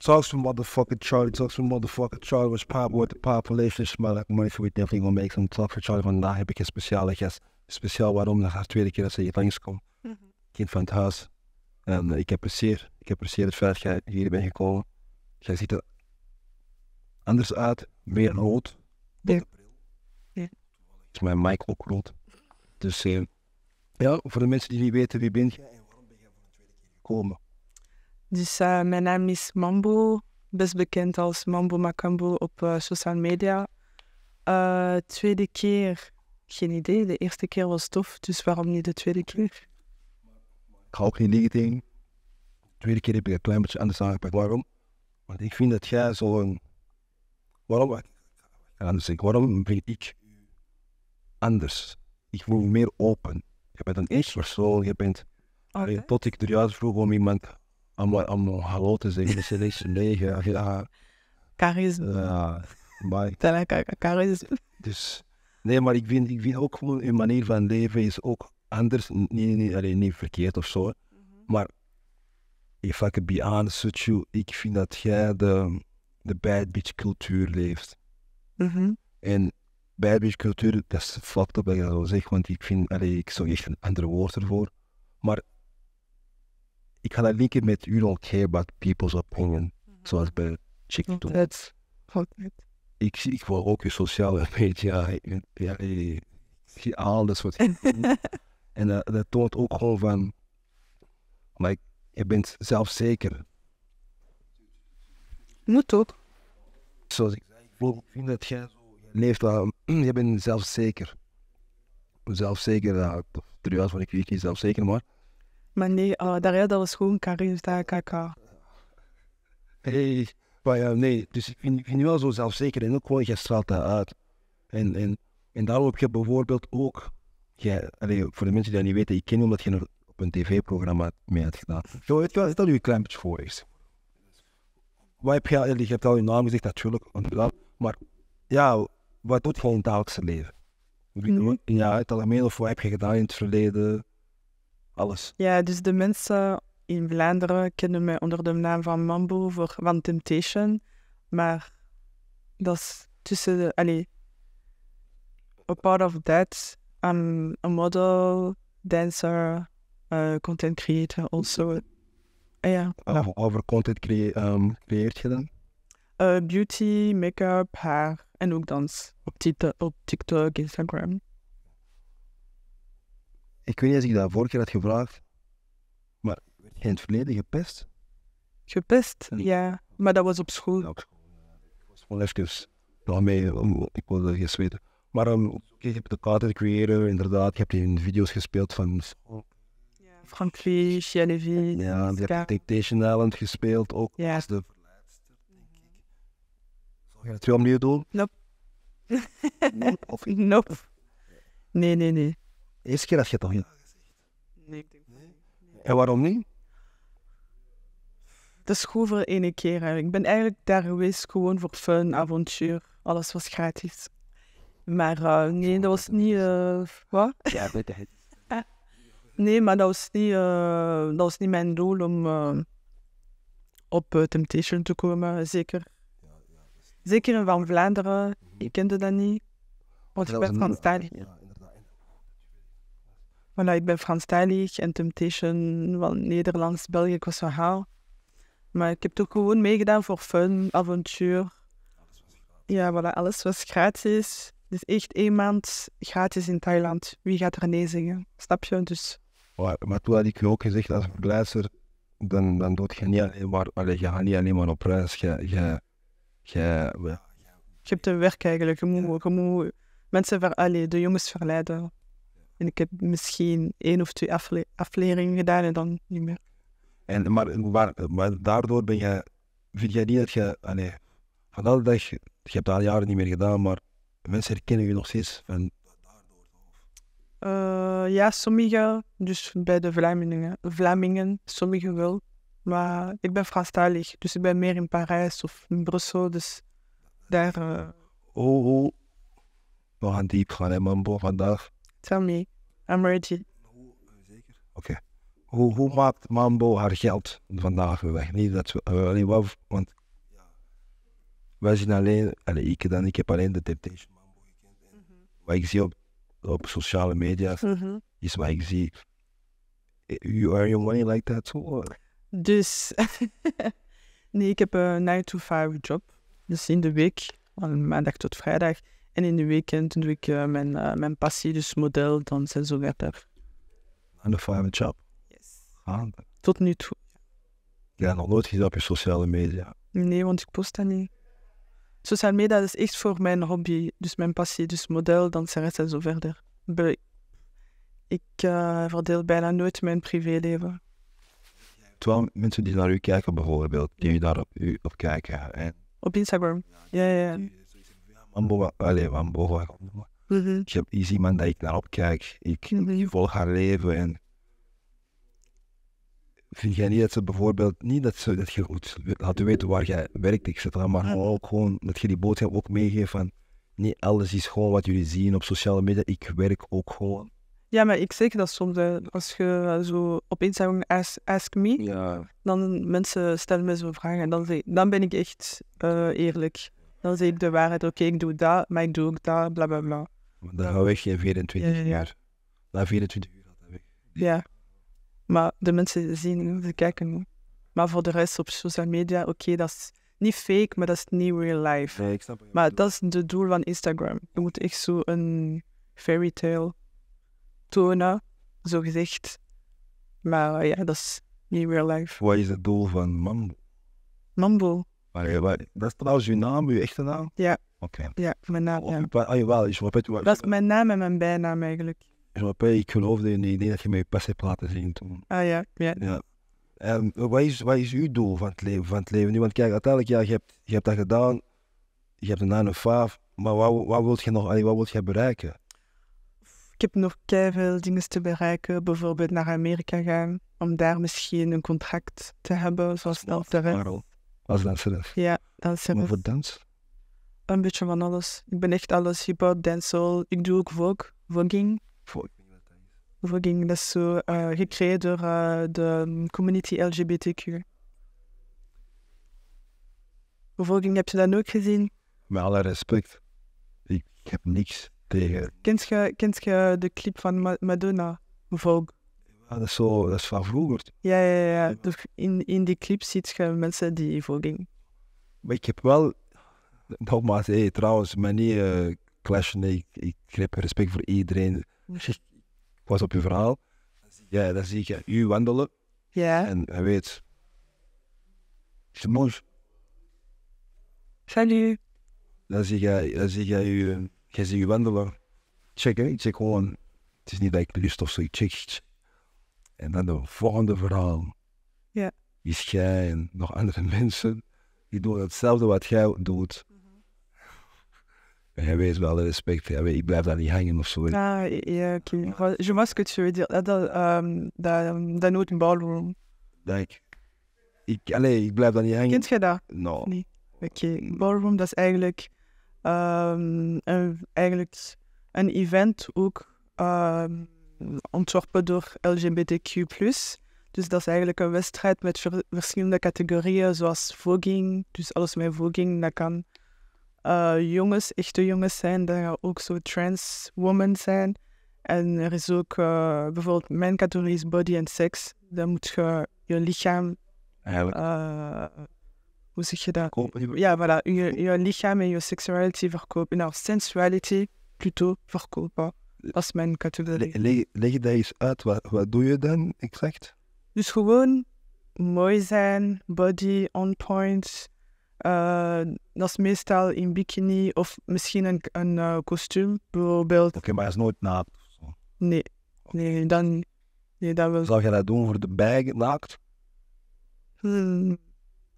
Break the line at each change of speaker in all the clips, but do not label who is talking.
Talks from motherfucking Charlie. talks from motherfucking Charlie. Was pop what the population smell like money. So we definitely gonna make some talk for Charlie. Vandaag heb ik een speciale gast. Speciaal waarom? Dat haar tweede keer dat ze hier langskomt. Mm -hmm. Kind van het huis. En eh, ik heb plezier. Ik heb plezier het feit dat jij hier bent gekomen. Jij ziet er anders uit. Meer rood. Is mijn mic ook rood. Dus uh, ja, voor de mensen die niet weten wie ben jij en waarom ben jij voor de tweede keer gekomen.
Dus eh, mijn naam is Mambo, best bekend als Mambo Makambo op uh, social media. Eh, tweede keer, geen idee. De eerste keer was tof, dus waarom niet de tweede keer?
Ik hou geen idee. tweede keer heb ik een klein beetje anders aangepakt. Waarom? Want ik vind dat jij zo'n... Waarom? anders Waarom vind ik anders? Ik voel me meer open. Je bent een echt persoon. Je bent... Oh, tot ik er juist vroeg om iemand om om hallo te zeggen. Dus je is ja, ja. Ja, maar... Dus, nee, maar ik vind, ik vind ook gewoon hun manier van leven is ook anders. Niet, niet, alleen niet verkeerd of zo. Mhm. Maar, if I could be honest with you, ik vind dat jij de, de bad bitch cultuur leeft. Mm En bad bitch cultuur, dat is fucked up dat je dat zo zeg, want ik vind, allee, ik zou echt een ander woord ervoor. Maar ik ga dat linken met you don't care about people's opinion. Mhm. Zoals bij Chicken Doe. Dat Ik, ik word ook je sociale media. Ja, ik zie al dat soort en dat toont ook gewoon van, maar je bent zelfzeker. Moet toch Zoals ik zei, ik vind dat jij leeft wel, je bent zelfzeker. Zelfzeker, dat, terwijl van ik, ik zelfzeker, maar
maar nee, ah, daar Daria, dat was gewoon Karin KK.
Hey, maar ja, nee, dus ik vind, je wel zo zelfzeker en ook gewoon, je straalt dat uit. En, en, en daarom heb je bijvoorbeeld ook, voor de mensen die dat niet weten, ik ken omdat je op een tv-programma mee hebt gedaan. Zo, het wel, stel je een klein beetje voor eens. Wat heb je, je hebt al je naam gezegd natuurlijk, maar ja, wat doet je in het
dagelijkse leven? Ja, het algemeen, of wat heb je gedaan in het verleden? alles. Ja, dus de mensen in Vlaanderen kennen mij onder de naam van Mambo voor, van Temptation. Maar dat is tussen de... Allee, a part of that, I'm a model, dancer, eh, content creator also. Ah, ja. Nou. over content creë ehm, creëert je dan? Eh, beauty, make-up, haar en ook dans op TikTok, Instagram.
Ik weet niet als ik dat vorige keer had gevraagd, maar werd jij in het verleden gepest?
Gepest, ja. Maar dat was op school. Ja, op school.
Ik was gewoon even daarmee, ik wilde geen zweten. Maar um, je de kaarten creëren, inderdaad. Je hebt in video's gespeeld van... Ja, Frank Fish, Ja, je hebt Temptation Island gespeeld ook. Ja. Als de denk ik. Zou je het weer opnieuw doen? nope.
nope. Nee, nee, nee.
Eerste keer had je toch niet? Nee,
ik denk nee. En waarom niet? Het is gewoon voor de ene keer eigenlijk. Ik ben eigenlijk daar geweest gewoon voor fun, avontuur. Alles was gratis. Maar eh, nee, dat was niet... Eh, wat? Ja, bij eh, Nee, maar dat was niet, dat was niet mijn doel om op Temptation te komen, zeker. Dus- zeker in Van Vlaanderen. Ik kende dat niet. Want ik ben van Stadion. Voilà, ik ben Franstalig en Temptation, van Nederlands-Belgisch België, verhaal. Maar ik heb toch ook gewoon meegedaan voor fun, avontuur. Ja, voilà, alles was gratis. Dus echt één maand gratis in Thailand. Wie gaat er nee zeggen? Snap je? Dus...
maar toen had ik je ook gezegd, als vergelijzer, dan, dan doet je niet alleen maar, je gaat niet alleen maar op reis. Je, je, je, je
hebt een werk eigenlijk. Je moet, moet mensen, ver, de jongens verleiden. En ik heb misschien één of twee afle afleveringen gedaan en dan niet meer.
En, maar, maar, maar daardoor ben je. vind jij niet dat je, ah van alle dag, je hebt al jaren niet meer gedaan, maar mensen herkennen je nog steeds van
daardoor? Uh, ja, sommigen, dus bij de Vlamingen, Vlamingen, sommigen wel. Maar ik ben Franstalig, dus ik ben meer in Parijs of in Brussel, dus daar... Uh...
Oh, oh, we gaan diep gaan, hè, man, vandaag.
Tell me. I'm ready.
Zeker. Oké. Hoe, hoe maakt Mambo haar geld vandaag weg? Niet dat we, uh, eh, wat, want wij zien alleen, alleen ik dan, ik heb alleen de Temptation Mambo gekend. Mm -hmm. Wat ik zie op, op sociale media mhm. is wat ik zie. Eh, you are your money like that, so
Dus, nee, ik heb een 9 to five job. Dus in de week, van maandag tot vrijdag, en in de weekend doe ik eh, mijn, eh, mijn passie, dus model, dan en zo verder.
En de een job.
Yes. Ah,
Tot nu toe. Ja, nog nooit gezien op je sociale media.
Nee, want ik post dat niet. Sociale media is echt voor mijn hobby, dus mijn passie, dus model, danseres en zo verder. ik eh, verdeel bijna nooit mijn privéleven.
Terwijl mensen die naar u kijken bijvoorbeeld, die daar op u op kijken.
Op Instagram, ja, ja. ja
man allee, man mhm. Ik heb is iemand dat ik naar opkijk. Ik mhm. volg haar leven en vind jij niet dat ze bijvoorbeeld, niet dat, ze, dat je goed u weten waar jij werkt, etc. Maar mhm. ook gewoon dat je die boodschap ook meegeeft van niet alles is gewoon wat jullie zien op sociale media. Ik werk ook gewoon.
Ja, maar ik zeg dat soms. Als je zo opeens Instagram ask, me, ja. dan mensen stellen me zo'n vraag en dan, dan ben ik echt eh, eerlijk. Dan zeg ik de waarheid, oké, ik doe dat, maar ik doe ook dat, bla bla bla.
je dan hou ik 24 jaar. Na 24 uur had
ik. Ja. Maar de mensen zien, ze kijken. Maar voor de rest op social media, oké, dat is niet fake, maar dat is niet real life. Nee, ik snap maar dat is het doel van Instagram. Je moet echt zo een fairy tale tonen, zo gezegd. Maar ja, dat is niet real life.
Wat is het doel van Mambo? Mambo? Maar, eh, maar, dat is trouwens uw naam, uw echte naam? Ja. Oké. Ja, mijn naam. Oh, ja. Ah, jawel, je wat Dat is mijn naam en mijn bijnaam eigenlijk. Je ik geloofde in het idee dat je met je pas hebt laten zien toen.
Ah ja, ja.
ja. Um, wat, is, wat is uw doel van het leven, van het leven nu? Want kijk, uiteindelijk, ja, je hebt, je hebt dat gedaan, je hebt een een faaf, maar wat, wat wilt je nog, allee, wat wilt je bereiken?
Ik heb nog veel dingen te bereiken, bijvoorbeeld naar Amerika gaan, om daar misschien een contract te hebben, zoals dat te als danseres? Ja, danseres. voor dans? Een beetje van alles. Ik ben echt alles. Hip-hop, dancehall. Ik doe ook vogue. vogging vogging dat is zo uh, gecreëerd door eh, de community LGBTQ. vogging heb je dat ook gezien?
Met alle respect. Ik heb niks tegen.
Kent je, kent je de clip van Madonna? Vogue.
Ah, dat, is zo, dat is van vroeger.
Ja, ja, ja. In, in die clip ziet je mensen die volging.
Maar ik heb wel... Nogmaals, hey, trouwens, maar niet uh, clashen. Ik, ik heb respect voor iedereen. Ik was op je verhaal. Ja, dan zie ik je u wandelen. Ja. En hij weet... Simons. Salut. Dan zie je, dan zie je, je, je, je wandelen. Check, hè? check gewoon. Het is niet dat ik lust of zo. Ik check, en dan de volgende verhaal. Ja. Is jij en nog andere mensen die doen hetzelfde wat jij doet. Mhm. En jij weet wel respect, jij ik blijf daar niet hangen of zo.
Ah, ja, oké. Je was ce ah, Dat, ehm, nooit een ballroom. Dank. Ik, allez, ik blijf daar niet hangen. Kent je dat? No. Nee. Oké, ballroom dat is eigenlijk, ehm, een, eigenlijk een event ook. Ehm, ontworpen door LGBTQ+. Dus dat is eigenlijk een wedstrijd met ver verschillende categorieën, zoals voging, dus alles met voging. Dat kan eh, jongens, echte jongens zijn, dat kan ook zo trans women zijn. En er is ook eh, bijvoorbeeld mijn categorie is body and sex. Dan moet je je lichaam. Uh, hoe zeg je dat? Ja, voilà. Je, je lichaam en je sexuality verkopen. Nou, sensuality, Pluto, verkopen. Dat mijn categorie.
leg, leg dat eens uit. Wat, doe je dan exact?
Dus gewoon mooi zijn, body on point. Uh, dat is meestal in bikini of misschien een, een eh, kostuum, bijvoorbeeld. Oké, maar dat is nooit naakt? Nee. Nee, dan... Nee, dat wil... Zou je
dat doen voor de bij naakt?
Hmm,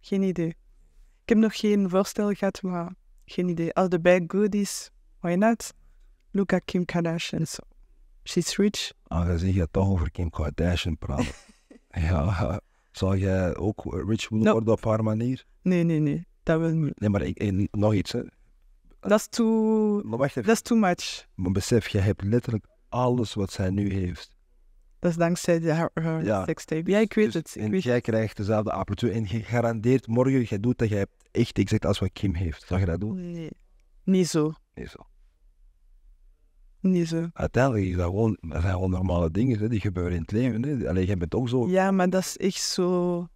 geen idee. Ik heb nog geen voorstel gehad, maar geen idee. Als de bij goed is, why not? Look at Kim Kardashian. So, she's rich.
Ah, je toch over Kim Kardashian praten. ja, zou jij ook rich willen nou. worden op haar manier? Nee, nee, nee. Dat wil niet. Nee, maar ik, eh, nog iets, Dat is too... too much. Maar besef, je hebt letterlijk alles wat zij nu heeft.
Dat is dankzij de, haar, haar ja.
Ja, ik weet dus het. en jij krijgt dezelfde apparatuur en je garandeert morgen, jij doet dat jij echt exact als wat Kim heeft. Zou je dat doen?
Nee, niet zo. Niet zo. Nee, zo.
Uiteindelijk is dat gewoon, dat zijn gewoon normale dingen hè, die gebeuren in het leven. Hè. Alleen jij bent toch zo.
Ja, maar dat is echt zo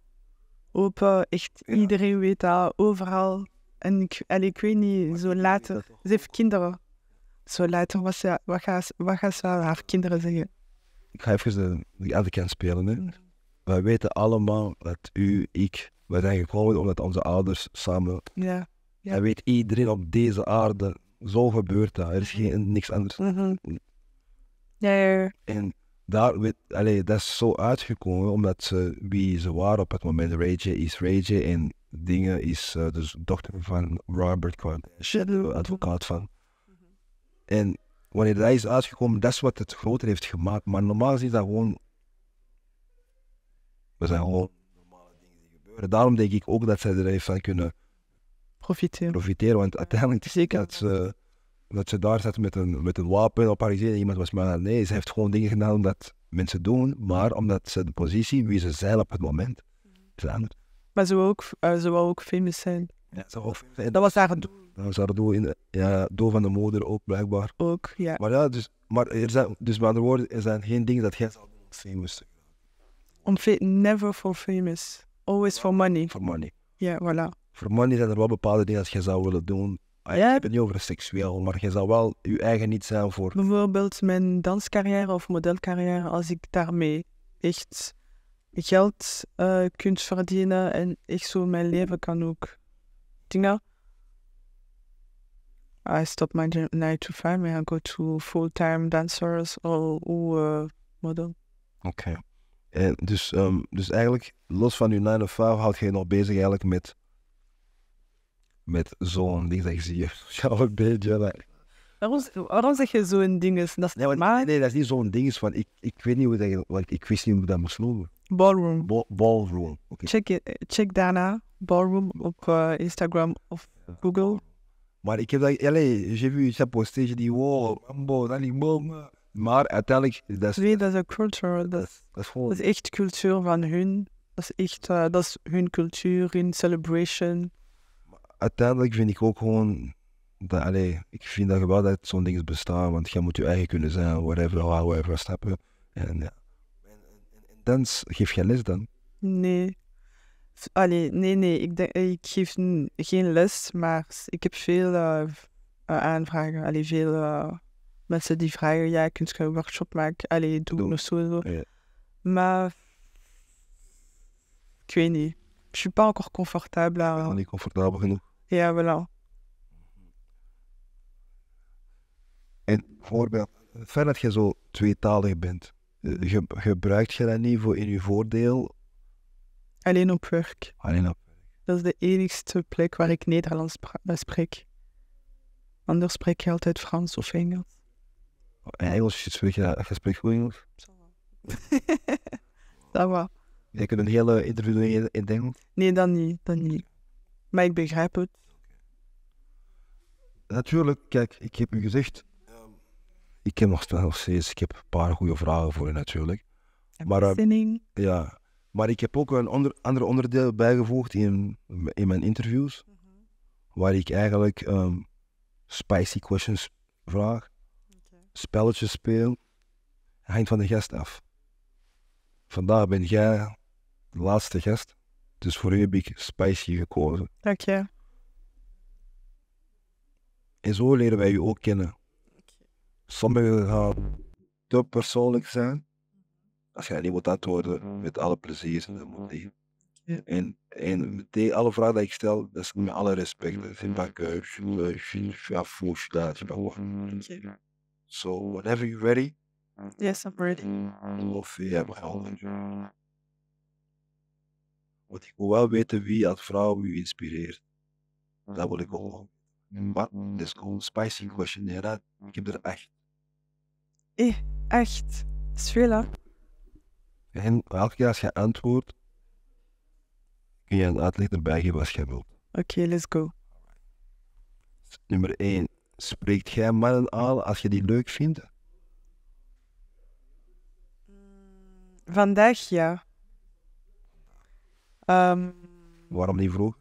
open. Echt iedereen weet dat, overal. En ik, ik weet niet, zo later. Ze heeft kinderen. Zo later, was ze, wat, gaat, wat ze aan haar kinderen zeggen?
Ik ga even de advocaat spelen. Hè. Mm. Wij weten allemaal dat u, ik, wij zijn gekomen omdat onze ouders samen.
Ja. ja.
weet iedereen op deze aarde zo gebeurt dat. Er is geen, mhm. niks anders. Mm Nee. En daar, weet, allee, dat is zo uitgekomen omdat wie ze waren op het moment. Ray is Ray en Dingen is uh, dus dochter van Robert shadow advocaat van. Mhm. En wanneer dat is uitgekomen, dat is wat het groter heeft gemaakt. Maar normaal is dat gewoon. We zijn gewoon normale dingen die gebeuren. Daarom denk ik ook dat zij er even van kunnen profiteren. Profiteren, want uiteindelijk is zeker dat ze, dat ze daar zat met een, met een wapen op Parijs. Iemand was maar nee, ze heeft gewoon dingen gedaan omdat mensen doen, maar omdat ze de positie, wie ze zijn op het moment, is anders.
Maar ze wil ook, eh, ze ook famous zijn. Ja, ze ook Dat was haar doel.
Dat was haar doel, in de, ja, doel van de moeder ook blijkbaar. Ook, ja. Maar ja, dus, maar er zijn, dus met andere woorden, er zijn geen dingen dat jij zal doen om famous te
never for famous. Always for money. For money. Ja, voilà
voor mannen zijn er wel bepaalde dingen dat je zou willen doen. Ah ja. Ik ben niet over seksueel, maar je zou wel je eigen niet zijn voor.
Bijvoorbeeld mijn danscarrière of modelcarrière, als ik daarmee echt geld uh, kunt verdienen en echt zo mijn leven kan ook. Dingen. Ah, I stop my 9 to 5 en I go to full-time dancers or, uh, model.
Oké. dus, ehm, dus eigenlijk, los van je 9 to 5, houdt je nog bezig eigenlijk met met zo'n ding. Zeg, zie je, ja, Waarom, zeg je zo'n ding? Is, dat is nee, nee, dat is niet zo'n ding. Is van, ik, ik weet niet hoe dat, like, ik wist niet hoe dat moest noemen. Ballroom. ballroom. Okay.
Check, check daarna Ballroom op eh, Instagram of Google.
Maar ik heb dat, allez, j'ai vu, je posté, je die wow, mambo, dan die boom. Maar uiteindelijk, dat is... dat is een cultuur. Dat, is, dat, dat is
echt cultuur van hun. Dat is echt, eh, dat is hun cultuur, hun celebration
uiteindelijk vind ik ook gewoon. Dat, allee, ik vind dat wel dat zo'n ding bestaan, want je moet je eigen kunnen zijn, whatever, however, stappen. En ja. En, dans, geef jij les dan?
Nee. Allee, nee, nee. Ik, denk, eh, ik geef geen les, maar ik heb veel eh, eh, aanvragen. Allee, veel mensen die vragen, ja, kun je een workshop maken? Allee, doen doe. of zo. Maar ik weet niet. ik ben pas encore confortable. Niet comfortabel genoeg. Ja, wel.
En voorbeeld, het feit dat je zo tweetalig bent, eh, ge gebruikt je dat niet voor in je voordeel?
Alleen op werk.
Alleen op werk.
Dat is de enigste plek waar ik Nederlands spreek. Anders spreek je altijd Frans of Engels.
In oh, Engels je het je, je spreekt goed Engels?
Dat wel.
Je kunt een hele interview in het Engels?
Nee, dan niet. dan niet. Maar ik begrijp het.
Natuurlijk, kijk, ik heb u gezegd, ik heb nog, steeds, ik heb een paar goede vragen voor u natuurlijk. maar, eh, ja, maar ik heb ook een ander onderdeel bijgevoegd in, in mijn interviews, mhm. waar ik eigenlijk ehm, spicy questions vraag, spelletjes speel, hangt van de gast af. Vandaag ben jij de laatste gast. Dus voor u heb ik spicy gekozen. Dank je. En zo leren wij u ook kennen. Sommigen gaan te persoonlijk zijn. Als jij niet wilt antwoorden, met alle plezier, dat En, en meteen alle vragen die ik stel, dat is met alle respect. Dat is pas je So, whenever you're ready.
Yes, I'm ready.
Of, ja, maar want ik wil wel weten wie als vrouw u inspireert. Mm. Dat wil ik ook. Mm, maar mm. het is gewoon spicy questionnaire. Ik heb er echt.
Eh, echt. is veel, hè?
En elke keer als je antwoordt, kun je een uitleg erbij geven als je wilt.
Oké, let's go.
Nummer 1. Spreekt jij mannen aan als je die leuk vindt?
Vandaag ja. Ehm,
Waarom niet vroeg?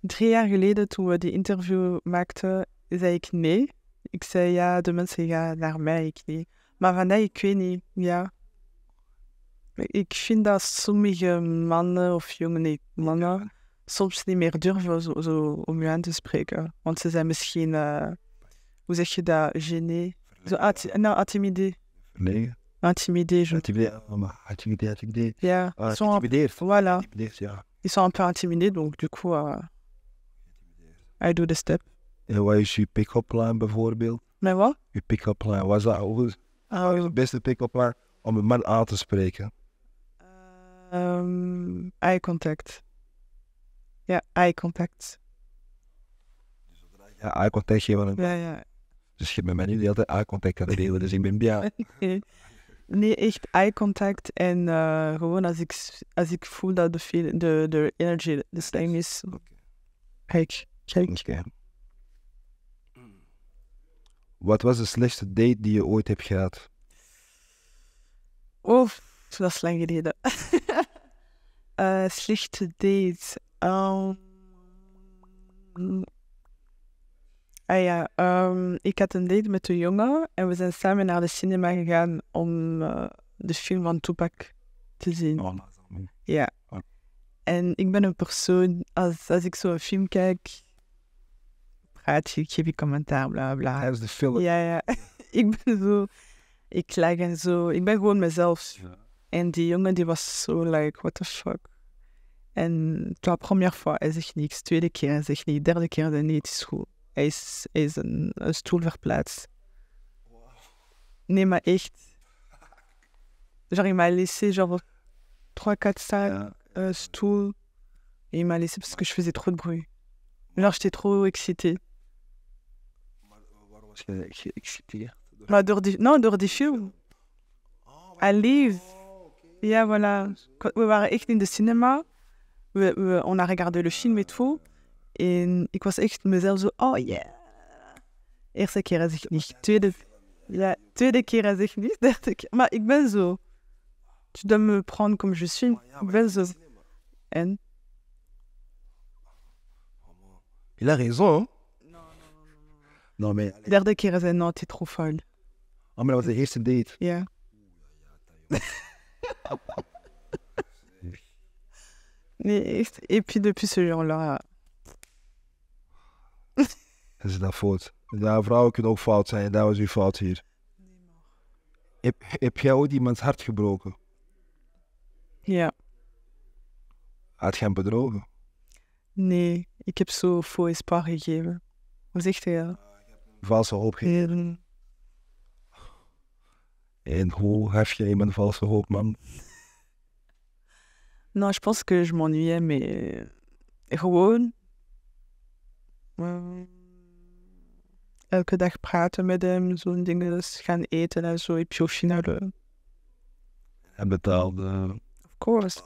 Drie jaar geleden, toen we die interview maakten, zei ik nee. Ik zei ja, de mensen gaan naar mij, ik niet. Maar vandaag, ik weet niet, ja. Ik vind dat sommige mannen, of jongen, nee, mannen, soms niet meer durven zo, om je aan te spreken. Want ze zijn misschien, eh, hoe zeg je dat, gêné? Zo, nou, intimidé. Nee. Intimidés, je Intimidés, ah, intimidés, intimidés. Yeah. Uh, ils sont intimidés. Voilà. Intimidés, yeah. Ils sont un peu intimidés, donc du coup, uh,
I do the step. En wat is je pick-up line bijvoorbeeld? Mais wat? Je pick-up line. Wat is dat? Ah, wat is beste pick-up line om een man aan te spreken?
Um, eye contact. Ja, eye contact.
Ja, dus eye contact geven. Ja, ja. Dus je bent mij nu de eye contact aan het dus ik ben blij.
Nee, echt eye contact. En eh, gewoon als ik, als ik voel dat de, feel, de, de energy de same is. Kijk,
kijk. Wat was de slechtste date die je ooit hebt gehad?
Oh, dat is lang geleden. uh, eh, slechte date. Um, Ah ja, ehm, ik had een date met een jongen en we zijn samen naar de cinema gegaan om eh, de film van Tupac te zien. Oh, nou, ja. Oh. En ik ben een persoon, als, als ik zo'n film kijk, praat ik, geef je commentaar, bla bla. is de film. Ja, ja. ik ben zo, ik lag en zo. Ik ben gewoon mezelf. En die jongen die was zo like, what the fuck. En de première fois, hij niks. Tweede keer, hij zegt niet. Derde keer, hij niet, het is goed. es is een, een stoel maar echt. Genre, il m'a laissé genre 3, 4 cinq euh, stool. Et il m'a laissé parce que je faisais trop de bruit. Genre, j'étais trop excitée. excitée Non, bah, dehors des, non, dehors des films. Ah, à live. Ah, yeah, voilà. Quand we were in cinéma. on a regardé le film et tout. Et ik was echt mezelf oh yeah. Eerste keer als ik niet. Tweede, tweede keer niet. Maar ik ben zo. Tu dois me prendre comme je suis. Ben Il a raison. Hein. Non, mais... Derde keer als Non, trop folle. Oh, mais dat was de date. Et puis depuis ce jour-là,
Dat is dat nou fout. Ja, vrouwen kunnen ook fout zijn. Dat was uw fout hier. Heb, heb jij ooit iemands hart gebroken? Ja. Had jij hem bedrogen?
Nee, ik heb zo voor paar gegeven. Hoe zegt hij een Valse hoop gegeven.
En hoe heb je iemand valse hoop, man?
Nou, je pense que je m'ennuyais, mais gewoon Ehm, elke dag praten met hem, zo'n dingen. Dus gaan eten en zo. Heb je China
Hij betaalde. Of course.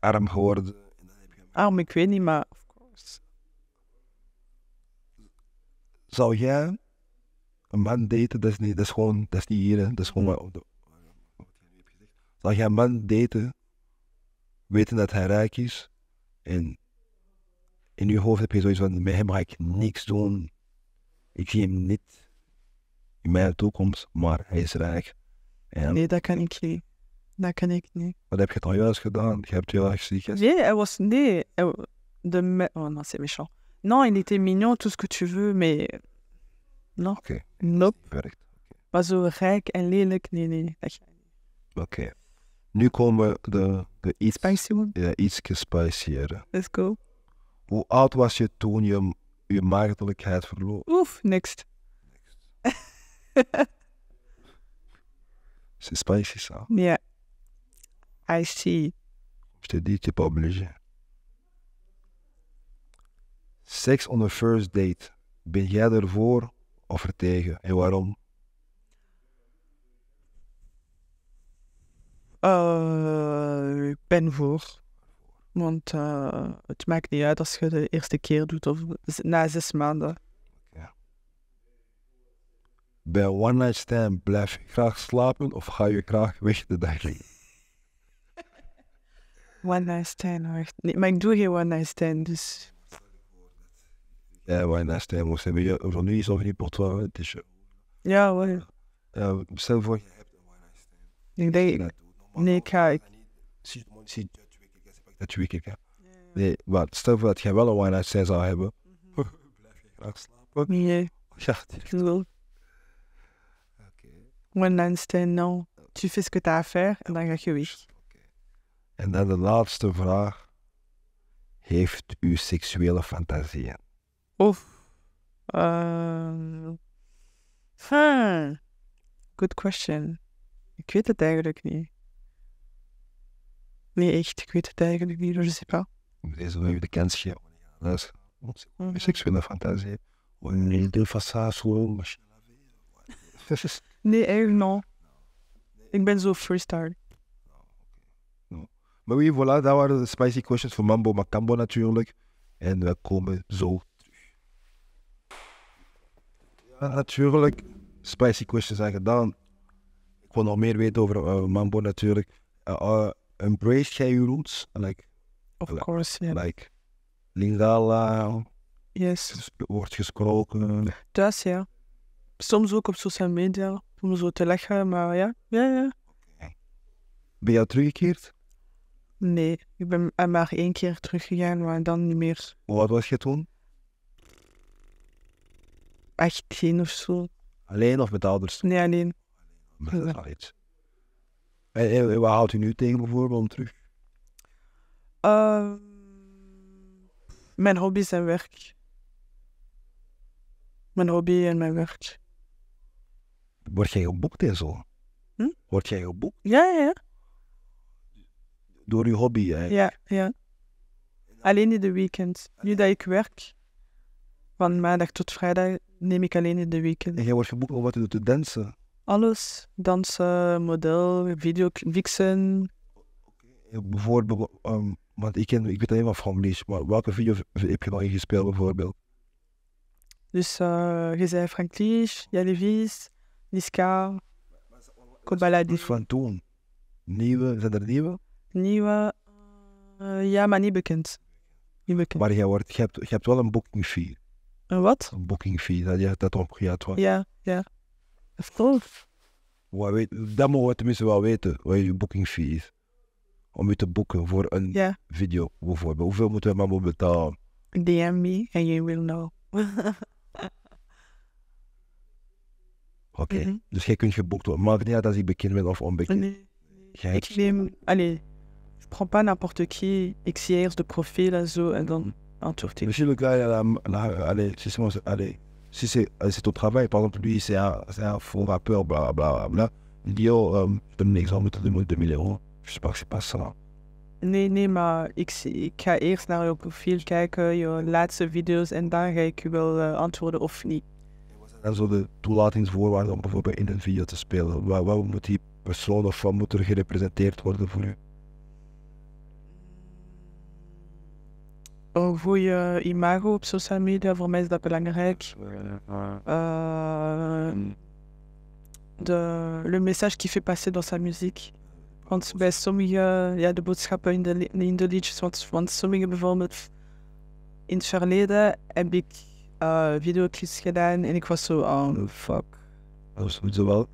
Arm geworden.
Arm, ik weet niet, maar of course.
Zou jij een man daten? Dat is, niet, dat is gewoon, dat is niet hier, dat is gewoon mm. wat. Zou jij een man daten, weten dat hij rijk is en in je hoofd heb je zoiets van, met hem ga ik niks doen. Ik zie hem niet in mijn toekomst, maar hij is rijk. En...
Nee, dat kan ik niet. Dat kan ik niet.
Wat heb je dan juist gedaan? Je hebt heel erg ziek.
Nee, hij was... Nee, de Oh non, c'est méchant. Non, il était mignon, tout ce que tu veux, mais... Non. Oké. Nope. Maar zo rijk en lelijk, nee, nee,
Oké. Nu komen de, de iets... Spicy one? Ja, iets gespicieerder. Let's go. Hoe oud was je toen je je maagdelijkheid verloor?
Oef, niks.
C'est spicy, ça.
Ja, I see.
Je te dis, tu obligé. Sex on the first date. Ben jij ervoor of ertegen tegen? En waarom?
Uh, ik ben voor. Want eh, het maakt niet uit als je de eerste keer doet of na zes maanden. Ja.
Bij One Night Stand blijf je graag slapen of ga je graag weg de dag
One Night Stand, Nee, maar ik doe geen One Night Stand, dus...
Ja, One Night Stand moest hebben. Aujourd'hui, ils ont venu pour toi, het is...
Ja, hoor.
Ja, stel voor...
Ik denk... Nee, ik ga
dat je weekend hebt. Nee, maar stel voor dat jij wel een one night stand zou hebben. Mm
Blijf je graag
slapen? Nee. Ja,
ik wil. One night stand, non Tu fais ce que à faire en dan ga je weg.
En dan de laatste vraag. Heeft u seksuele fantasieën?
Of... Uh, ehm, huh. Good question. Ik weet het eigenlijk niet. Nee, echt, ik weet het eigenlijk niet, je Ik wel.
Deze wil je de kans geven. Dat mhm. is een seksuele fantasie. Een hele façade, een machine
Nee, eigenlijk niet. Ik ben zo freestyle. Nou,
nou. Maar wie, voilà, dat waren de spicy questions voor Mambo Macambo natuurlijk. En we komen zo terug. Ja, natuurlijk. Spicy questions zijn gedaan. Ik wil nog meer weten over eh, Mambo natuurlijk. Eh, eh, embrace je roots, like of course, yeah. like Lingala. Yes. Wordt gesproken.
Thuis, ja. Soms ook op social media, om zo te leggen, maar ja, ja, ja.
Ben je teruggekeerd?
Nee, ik ben eh, maar één keer teruggegaan, maar dan niet meer.
Wat was je toen? 18 of zo. Alleen of met ouders? Nee, alleen. Met ouders. En, eh, eh, wat houdt u nu tegen bijvoorbeeld om terug?
Ehm, mijn hobby's en werk. Mijn hobby en mijn werk.
Word jij geboekt en zo? Hm? Word jij geboekt? Ja, ja, ja. Door je hobby Ja,
ja. Alleen in de weekend. Nu dat ik werk, van maandag tot vrijdag, neem ik alleen in de weekend.
En jij wordt geboekt om wat te te dansen?
Alles. Dansen, model, video, vixen.
Bijvoorbeeld, ehm, want ik, ken, ik weet alleen maar van maar welke video heb je nog ingespeeld bijvoorbeeld?
Dus eh, je zei Frank Leach, Jalevis, Niska, Kobaladi. van toen? Nieuwe, zijn er nieuwe? Nieuwe, eh, ja, maar niet bekend. Niet bekend. Maar jij wordt, je, hebt, je hebt wel een booking fee. Een wat?
Een booking fee, dat, je, dat omgejaagd wordt.
Ja, ja. Of course.
Wat weet, dat mogen we tenminste wel weten, wat je booking fee is. Om je te boeken voor een video bijvoorbeeld. Hoeveel moeten we maar moeten betalen?
DM me and you will know.
Oké, mhm. dus jij kunt geboekt worden. Maakt niet dat ik bekend ben of onbekend. Nee. Ik
neem, allez, ik prends pas n'importe qui. Ik zie eerst de profiel en zo en dan antwoord ik. Misschien ga je allez, allez si c'est op euh, ton travail, par exemple, lui, c'est un, un faux rappeur,
bla bla bla. Il dit, oh, euh, je donne un exemple, tu demandes 2000 euros. Je sais pas que c'est pas ça.
Nee, nee, maar ik, zie, ik ga eerst naar je profiel kijken, euh, je laatste video's en dan ga ik je wel uh, antwoorden of niet.
Wat zijn dan zo de toelatingsvoorwaarden om bijvoorbeeld in een video te spelen? Waar, waar moet die persoon of wat moet er gerepresenteerd worden voor u?
een goede imago op social media, voor mij is dat belangrijk. Uh, de, le message die fait passer dans sa muziek. Want bij sommige, ja, de boodschappen in de, in de liedjes, want, want sommige bijvoorbeeld in het verleden heb ik uh, videoclips gedaan en ik was zo, oh, oh fuck.
Dat was wel.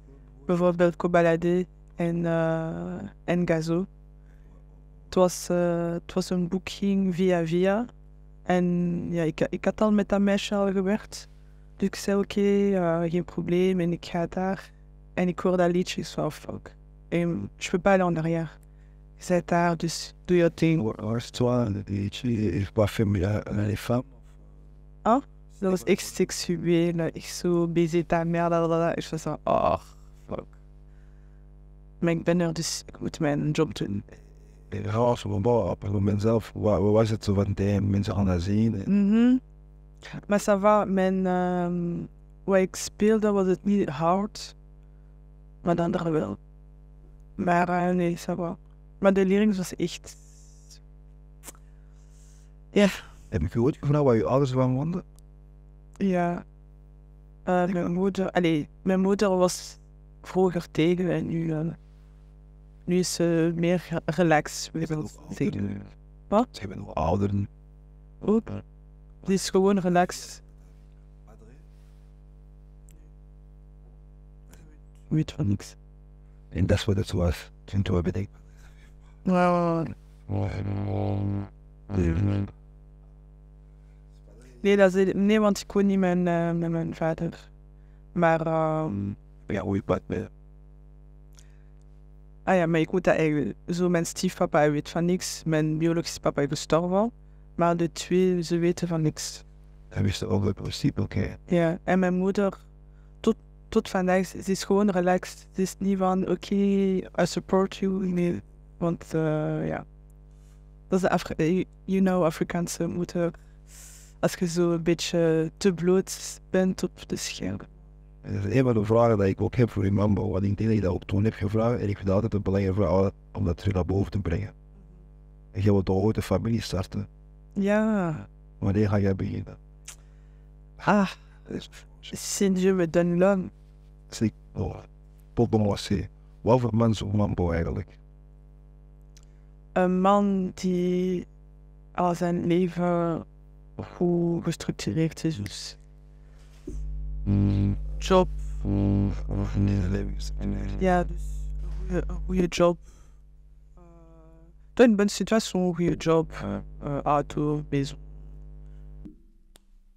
Bijvoorbeeld Kobalade en, eh, en Gazo het was, uh, het was een boeking via via. En ja, ik, ik had al met dat meisje al gewerkt. Dus ik zei oké, okay, uh, geen probleem en ik ga daar. En ik hoor dat liedje, ik zei oh, fuck. En je peux pas aller en arrière. Je zit daar,
dus doe je ding. Was toi een liedje, je pas familier met les femmes?
Ah, dat was echt seksueel. Ik eh, zo, baiser ta mère, dat, Ik was zo, oh, fuck. Maar ik ben er, dus ik moet mijn job doen
ja, als we maar op het moment zelf, wat, wat was het zo van tijd, mensen gaan zien.
Mhm. Maar ça va, mijn, um, wat ik speelde was het niet hard, maar de anderen wel. Maar eh, nee, ça Maar de leerling was echt...
Ja. Heb je ooit van waar je ouders van
woonden? Ja. Eh, mijn moeder... allez, mijn moeder was vroeger tegen en nu... Nu is ze meer relaxed. Ze Wat? Ze hebben nog ouder. Ook. Die is gewoon relaxed.
Weet van niks. En dat is wat het was. Toen toen
Nee, dat is, nee, want ik kon niet met mijn, eh, met mijn vader. Maar. Uh, ja, hoe je meer ah ja, maar ik moet dat eigenlijk... Zo, mijn stiefpapa weet van niks. Mijn biologische papa is gestorven. Maar de twee, ze weten van niks.
Hij wist ook het principe, oké.
Ja, en mijn moeder, tot, tot niks, ze is gewoon relaxed. Ze is niet van, oké, I support you. Nee, want eh, ja... Uh, Dat is de Afri eh, you know, Afrikaanse moeder. Als je zo een beetje te bloot bent op de schermen
dat is een van de vragen die ik ook heb voor Imambo. Want ik denk dat je dat ook toen heb gevraagd. En ik vind het altijd een belangrijke vraag om dat terug naar boven te brengen. En jij wilt toch ooit een familie starten?
Ja.
Wanneer ga jij beginnen?
Ah, sinds je me dan lang.
Sinds oh, Poppenwassé. Wat voor man is Imambo eigenlijk?
Een man die al zijn leven goed gestructureerd is. Hmm job. Ja, dus een goede job. T'as une situatie, een goede job, uh, auto, maison.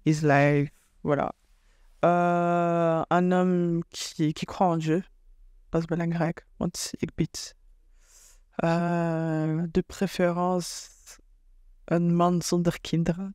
His life, voilà. Uh, eh, een homme qui, qui croit en Dieu, ehm, dat is belangrijk, want ik bid. de preference een man zonder kinderen.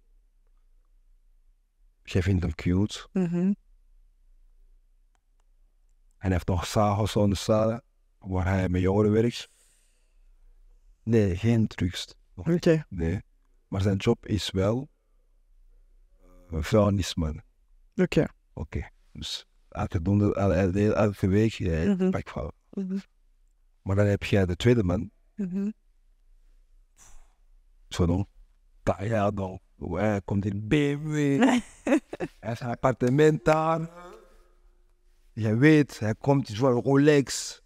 Jij vindt hem cute. Mhm. En hij heeft nog de zaal waar hij met jongeren werkt. Nee, geen drugs. Oké. Nee. Maar zijn job is wel eh, een vuilnisman. Oké. Oké. Dus elke, donder, elke, week mhm. pak van. Mm Maar dan heb jij de tweede man. Mm Zo dan. Dat ja dan. Hij komt in BMW. hij zijn appartement daar. Je weet, hij komt in zo'n Rolex.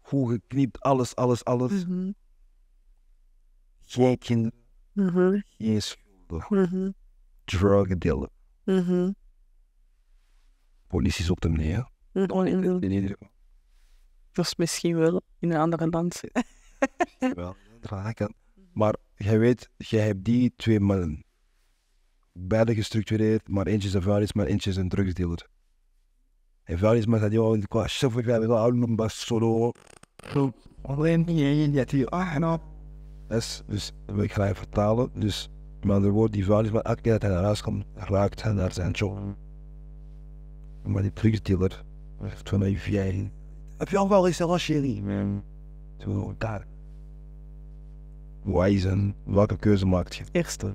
Goed geknipt, alles, alles, alles. Mhm. Geen kinderen. Mhm. Geen schulden. Mm -hmm. Drug dealer. Mm hem neer.
in, Dat is misschien wel in een andere land.
wel, Maar jij weet, jij hebt die twee mannen beide gestructureerd, maar eentje is een vuilnis, maar eentje is een drugsdealer. En vuilnisman zei, joh, ik was zo veel wil houden om Barcelona. Alleen niet, je hebt hier ah, Dus, dus ik ga even vertalen. Dus maar de woord die vuilnisman, elke keer dat hij naar huis komt, raakt hij naar zijn job. Maar die drugsdealer heeft van mij vier. Heb je al wel eens een Sherry? Zo, daar. Wijzen, welke keuze maakt je? Eerste.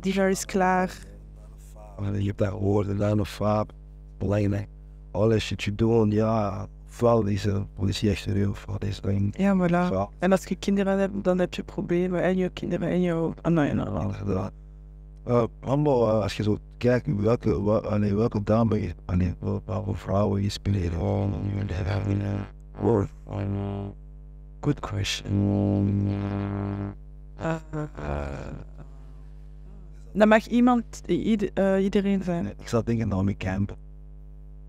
Die is klaar.
Je hebt daar woorden aan of fab Alleen, alles wat je doet, ja, vooral deze exterieur voor deze ding. Ja, voilà. En als je
kinderen hebt, dan heb je problemen. En je kinderen en je... Ah, nee, nee. Ja, uh,
allemaal, uh, als je zo kijkt welke, wel, welke dame oh, je, allee, welke vrouwen je speelt. Oh, Worth. Eh, good question.
Uh, dat mag iemand, uh, iedereen zijn. Nee, ik zou denken Naomi Campbell.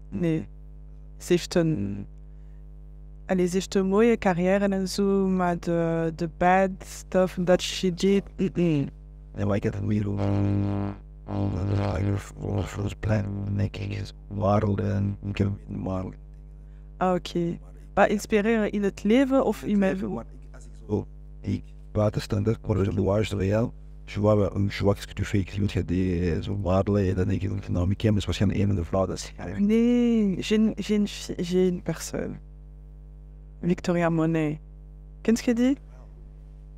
Nee. Ze heeft een... Allee, ze heeft een mooie carrière en zo, maar de, de bad stuff dat she did... Nee,
maar En heb het weer over... het plan, denk ik, is waarden en gewin waarden.
Ah, oké. Maar inspireren in het leven of in mijn... Als
ik zo... Ik buitenstander, voor de waarste Royale Euh, je vois, je vois ce que tu fais. Ik zie wat je et zo waardelen. Dan denk je, nou, Mikem is waarschijnlijk een de vrouwen.
j'ai une personne. Victoria Monet. qu'est-ce Qu'est-ce qu'elle dit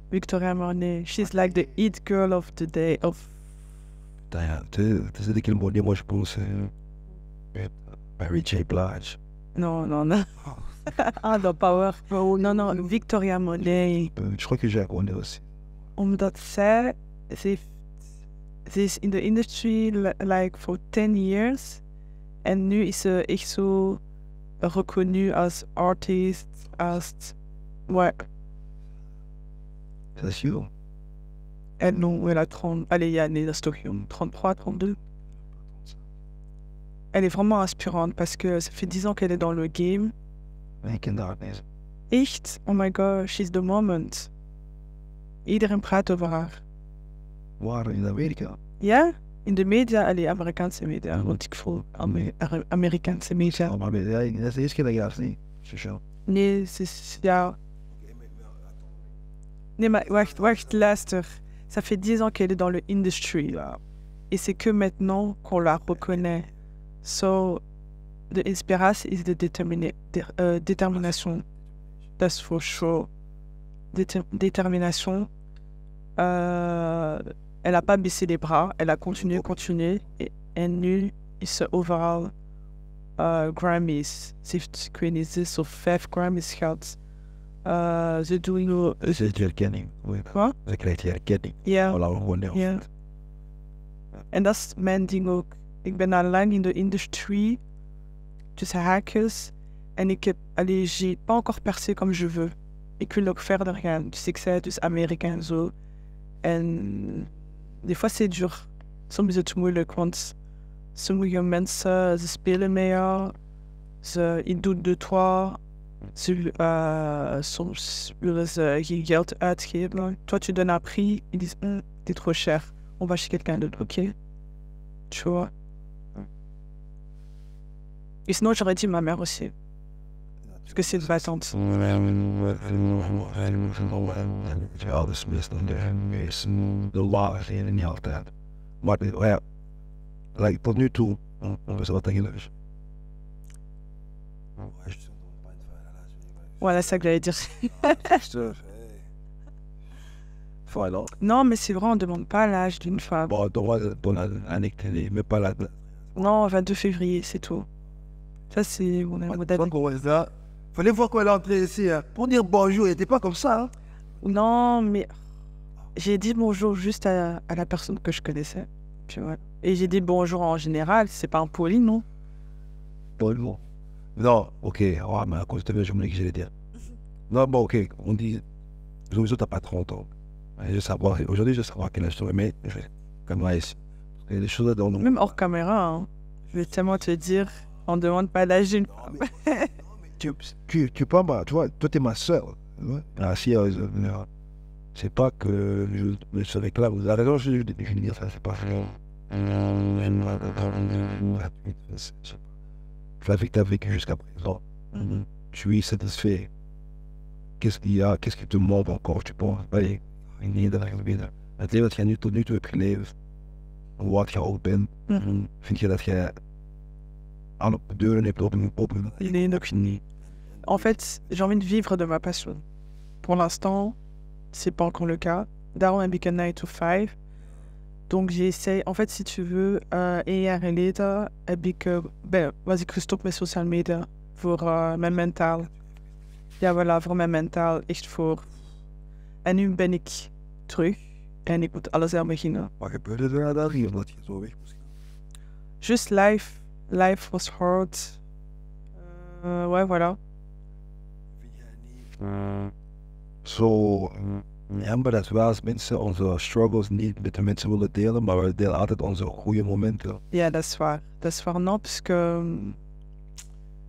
Victoria Monet. She's like the it girl of the day. Of...
Tu sais de quel een moi je pense. Euh, Mary J. Blige.
Non, non, non. ah, le Power. Non, non, Victoria Monet.
Euh, je crois que j'ai aussi.
dit ça elle is in the industry like for 10 years Et nu is est echt zo reconnu als artist, C'est Ouais. sûr. Elle, non, elle a 30... Allez, 33, 32. Elle est vraiment inspirante parce que ça fait 10 ans qu'elle est dans le game. Echt? Oh my god, she's the moment. Iedereen praat over haar. Oui, in Amerika. Ja, in de media, les Amerikaanse media. Ja. Mhm. Want ik voel mhm. Amer Amerikaanse media. Oh, maar ja, dat is de eerste keer dat je Nee, ze is, Nee, maar wacht, wacht, luister. Ça fait 10 ans qu'elle est dans le industry. Et c'est que maintenant qu'on la reconnaît. So, the inspiration is the de, determination. Euh, That's for sure. Euh, elle n'a pas baissé les bras, elle a continué, oh. continué, et elle is overall uh, Grammys. Queen is this of vijf Grammys gehad. Uh, ze doen nu... Ze krijgt erkenning. Wat? Ze krijgt erkenning. Ja. Yeah. Ja. En dat is mijn ding ook. Ik ben al lang in de industrie, tussen haakjes, en ik heb, allez, j'ai pas encore percé comme je veux. Ik wil ook verder gaan. Dus ik zei dus Amerika en zo. En des fois c'est dur. sommige mensen ze spelen meilleur, ils doutent de toi. Euh, toi, tu donnes un prix, ils disent hum, t'es trop cher, on va chez quelqu'un d'autre, ok? Tu vois? Et sinon, j'aurais dit ma mère aussi que c'est une battante Voilà ça que j'allais dire. non, mais c'est vrai, on ne demande pas l'âge d'une femme. Non, 22 février, c'est tout. Ça, c'est. On a un modèle. Fallait voir quand elle est entrée ici. Hein. Pour dire bonjour, elle n'était pas comme ça. Hein. Non, mais j'ai dit bonjour juste à, la personne que je connaissais. Et j'ai dit bonjour en général, c'est pas un poli, non
Bonjour. Non, ok. Oh, mais à cause de je me que j'allais dire. Non, bon, ok. On dit, tu n'as pas 30 ans. Je savoir, aujourd'hui, je veux savoir quel âge tu mais je vais comme ici. Il y a des choses dans Même
hors caméra, hein. je vais tellement te dire, on ne demande pas l'âge d'une femme
tu, tu, pas, tu vois, toi, t'es ma soeur. Ah, si, c'est pas que je là, vous avez raison, je, vais dire ça, c'est pas tu as jusqu'à présent, mm-hmm. tu es satisfait. Qu'est-ce qu'il y a, qu'est-ce qui te manque encore, tu penses il la vie. que tu as tout que tu tu as vu que tu je que je as de
tu as vu en fait, j'ai envie de vivre de ma passion. Pour l'instant, c'est pas encore le cas. Daron a un 9 to 5. Donc j'essaie, en fait, si tu veux, un et later, tard, j'ai... ben, was ik gestopt mes social media pour uh, mental. Ja, voilà, pour mon mental, echt voor. En nu ben ik terug en ik moet alles aan beginnen. Wat gebeurde er dan hier dat je zo weg moest Just life. Life was hard. Uh, ouais, voilà.
Eh, zo eh, eh. jammer dat wel als mensen onze struggles niet met de mensen willen delen, maar we delen altijd onze goede momenten.
Ja, dat is waar. Dat is waar, non, parce que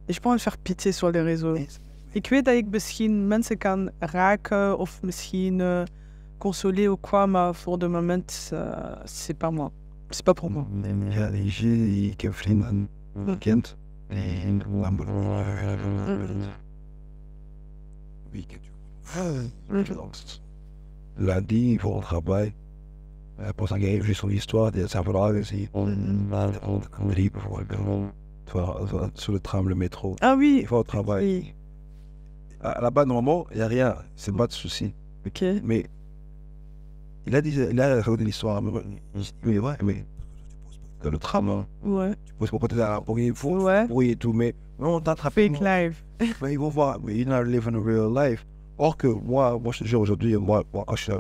je peux en faire pitié sur les réseaux. Ik weet dat ik misschien mensen kan raken of misschien consoleren consoler of quoi, maar voor de moment, uh, c'est pas moi. C'est
pas pour moi. Mm, mm, mm. Ja, ik heb vrienden, kind. En Ah lundi, il faut au travail. Euh, pour s'engager sur l'histoire des mm-hmm. on ici. Sur le tram, le métro. Ah oui. Il faut au travail. Oui. Là-bas, normalement, il n'y a rien. C'est pas de souci. Ok. Mais il a dit, il a raconté l'histoire. Mais ouais, mais. Dans le tram, hein. Ouais. Tu poses pour porter la pour fou, pour, ouais. pour et tout, mais Non, dat attrapé. Fake life. Mais ils vont voir, mais you're not living a real life. Or que moi, moi je te jure aujourd'hui, moi, moi je,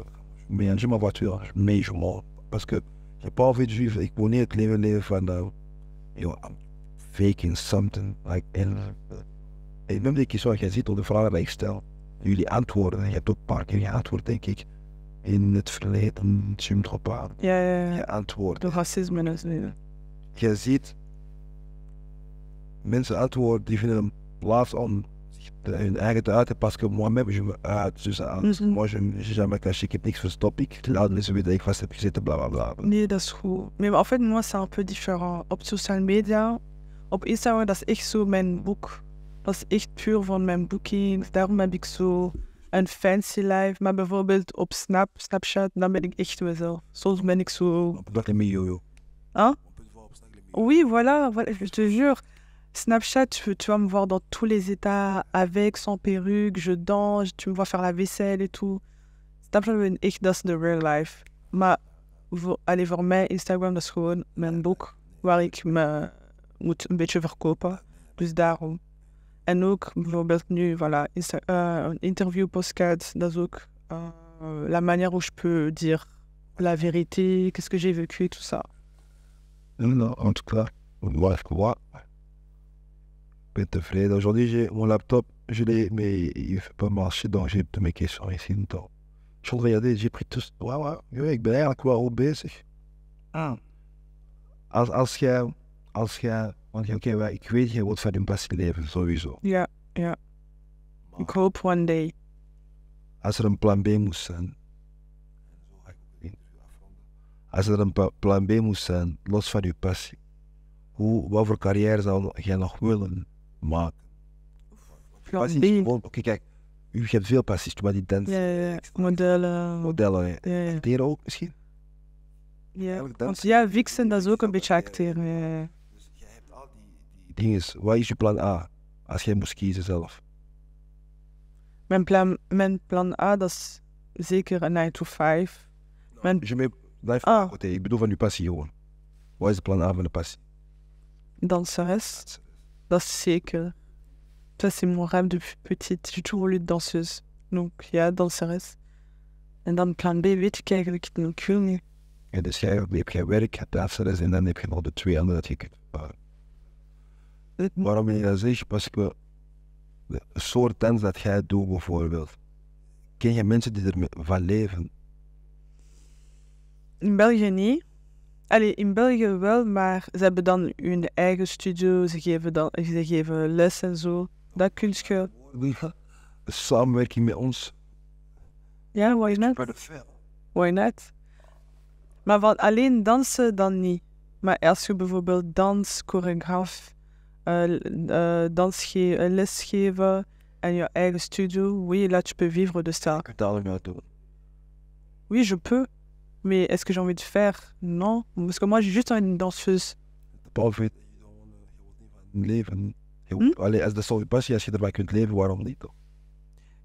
je ma voiture, mais je mens. Parce que j'ai pas envie de vivre, ik wil niet leven leven van, uh, you I'm faking something. Like, en, mm. en même die questions jij ziet op de vragen die ik stel, jullie antwoorden, en je hebt ook een paar keer je antwoord, denk ik. In het verleden, je me erop aan.
Ja, ja, ja. Je antwoord. Door racisme
en zo. Je ziet mensen uit worden, die vinden een plaats om hun eigen te uiten, parce que moi-même je me uit, dus moi je jamais caché, ik heb niks verstopt, ik laat mensen weten dat ik vast heb gezeten, bla bla bla.
Nee, dat is goed. Maar in feite, moi c'est un peu différent. Op social media, op Instagram, dat is echt zo mijn boek. Dat is echt puur van mijn boeking. Daarom heb ik zo een fancy life. Maar bijvoorbeeld op Snap, Snapchat, dan ben ik echt mezelf. Soms ben ik zo... Op
peut voir
les Oui, voilà, voilà, je te jure. Snapchat, tu, vas me voir dans tous les états, avec, sans perruque, je danse, tu me vois faire la vaisselle et tout. Snapchat, ik dat is de real life. mais allez, voir mes Instagram, c'est books, gewoon mijn boek waar me moet un beetje verkopen. Dus daarom. En ook bijvoorbeeld nu, voilà, Insta euh, interview, postcard, dat euh, la manière où je peux dire la vérité, qu'est-ce que j'ai vécu, et tout ça.
Non, en tout cas, moi, voir. peu tevreden. Aujourd'hui, j'ai mon laptop, je l'ai, mais il ne fait pas marcher, donc j'ai toutes mes questions ici. Donc, je suis regardé, j'ai pris tout. Ouais, ouais, je ik ben eigenlijk wel goed bezig. Ah. Als, als jij, als jij, want oké, okay, ik weet, jij wordt van in passie leven, sowieso.
Ja, ja. Ik hoop one day.
Als er een plan B moest zijn, als er een plan B moest zijn, los van je passie, hoe, wat voor carrière zou jij nog willen? maken. niet gewoon, oké, kijk, u hebt veel passies, maar die dansen
Ja, modellen. Modellen,
ja. ook misschien?
Ja, want ja, vixen, dat is ook een beetje acteren. Ja. Dus jij hebt
al die, dingen. Wat is je plan A als jij moest kiezen zelf?
Mijn plan, mijn plan A, dat is zeker een 9 to 5. Nou, mijn... Dus je blijft ah.
ik bedoel van je passie gewoon. Wat is het plan A van de passie?
Danseres c'est que ça, c'est mon rêve depuis petite. J'ai toujours voulu être danseuse. Donc, ja, danseres. En dan plan B weet ik eigenlijk nog niet.
En dus jij hebt jij werk, hebt danseres, en dan heb je nog de twee andere dat je kunt Waarom je dat zeggen, soort dans dat jij doet bijvoorbeeld. Ken je mensen die ervan leven?
In België niet. Allee, in België wel, maar ze hebben dan hun eigen studio, ze geven, dan, ze geven les en zo. Dat kun je... Samenwerking met ons. Ja, why not? Why not? Maar alleen dansen dan niet. Maar als je bijvoorbeeld dans, choreograf, uh, uh, dans eh, les geven en je eigen studio, oui, là tu peux vivre de ça. Ik kan doen. je peux. Mais est-ce que j'ai envie de faire Non. Parce que moi, j'ai juste envie d'être danseuse.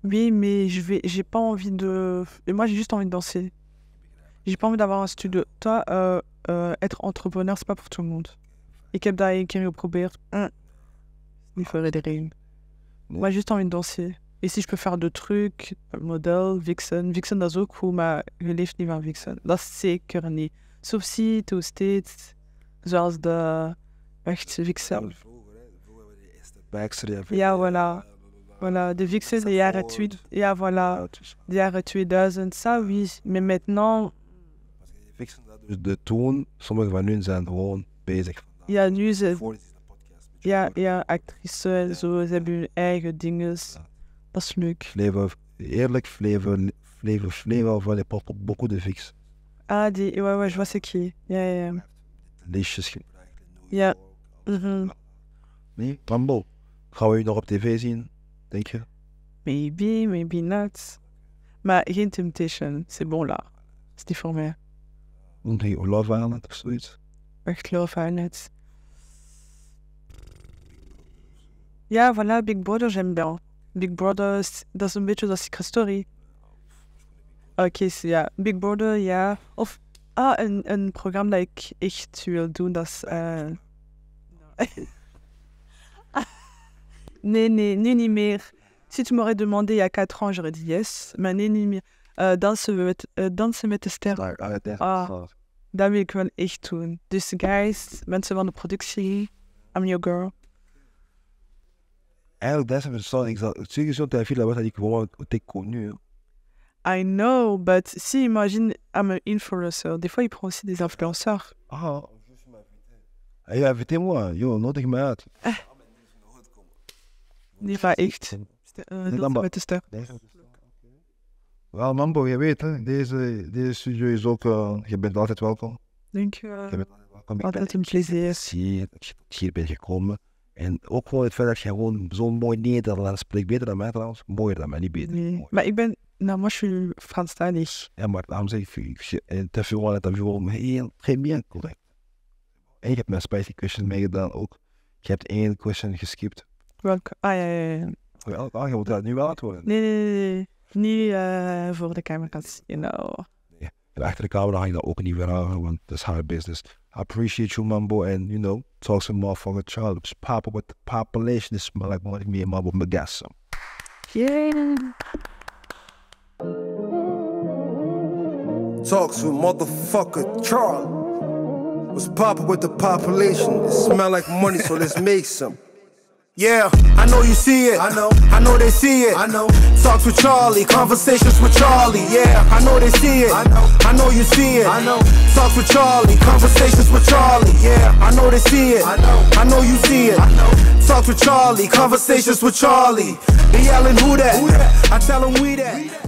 Oui, mais je vais, j'ai pas envie de. Et moi, j'ai juste envie de danser. J'ai pas envie d'avoir un studio. Toi, euh, euh, être entrepreneur, c'est pas pour tout le monde. Et heb daar een Moi, j'ai juste envie de danser. En si je peux faire de trucs, euh, model, vixen. Vixen, dat is ook goed, maar je leeft niet van vixen. Dat is zeker niet. Sauf si toe steeds, zoals de echt vixen. Ja, voilà. Voilà, de vixen de jaren, 20, ja, voilà, de jaren 2000, ça oui, mais maintenant... nu,
dus de toon, sommige van hun zijn gewoon bezig.
Ja, nu ze... Ja, ja, actrice en zo, ze hebben hun eigen dinges leven que
leven eerlijk flavor, flavor, flavor van porte beaucoup de fix.
Ah, die, ouais, ouais, je vois ce qui. Ja, ja, ja.
Liedjes gebruikt.
Ja. Mhm.
Nee, Rambo. Gaan we je nog op tv zien, denk je?
Maybe, maybe not. Maar geen Temptation, c'est bon là. Is niet voor mij.
Nee, Love het of zoiets.
Echt Love het. Ja, voilà, Big Brother, j'aime bien. Big Brother, dat is een beetje zoals Secret Story. Oké, oh, okay, ja. Big Brother, ja. Of ah, een, een programma dat ik echt wil doen, dat is... Uh... nee, nee, nu niet meer. Si tu m'aurais demandé il y a 4 ans, j'aurais dit yes. Maar nee, niet meer. Uh, dansen, met, uh, dansen met de sterren. Ah, ah dat wil ik wel echt doen. Dus guys, mensen van de productie, I'm your girl.
Elk deze is mijn verstand. Ik zal sowieso te veel wat ik gewoon te connu.
I know, but si, imagine, I'm an influencer. Des fois, ils prennent aussi des influenceurs. Ah,
je invité moi. Yo, nodig me uit.
Die va echt. Eh, dat is
Wel, Mambo, je weet, hè, deze, deze studio is ook. Uh, je bent altijd welkom.
Dank je. Je
bent altijd welkom. Altijd een plezier. dat je hier bent gekomen. En ook gewoon het feit dat je gewoon zo'n mooi Nederlands spreekt. Beter dan mij trouwens. Mooier dan mij, niet beter.
Nee, maar ik ben, nou, maar je
Franstalig. Ja, maar daarom zeg ik, eh, te veel dat je gewoon heel, geen meer correct. En je hebt mijn spicy question meegedaan ook. Je hebt één question geskipt.
Welke? Ah, ja, ja,
ja. Oh, je moet dat nu wel antwoorden.
Nee, nee, nee. nee. Niet uh, voor de camera's, you know.
And achter de camera ga je dat ook niet weer aan, want dat is haar business. I appreciate you, Mambo, and you know, talk some motherfucker child. Just pop up with the population. This smell like money, me and Mambo Magassa.
Yeah.
Talks with motherfucker Charlie. What's poppin' with the population? It smell like money, so let's make some. Yeah, I know you see it. I know. I know they see it. I know. Talks with Charlie, conversations with Charlie. Yeah, I know they see it. I know. I know you see it. I know. Talks with Charlie, conversations with Charlie. Yeah, I know they see it. I know. I know you see it. I know. Talks with Charlie, conversations with Charlie. They yelling who that? Who that? I tell them we that. We that.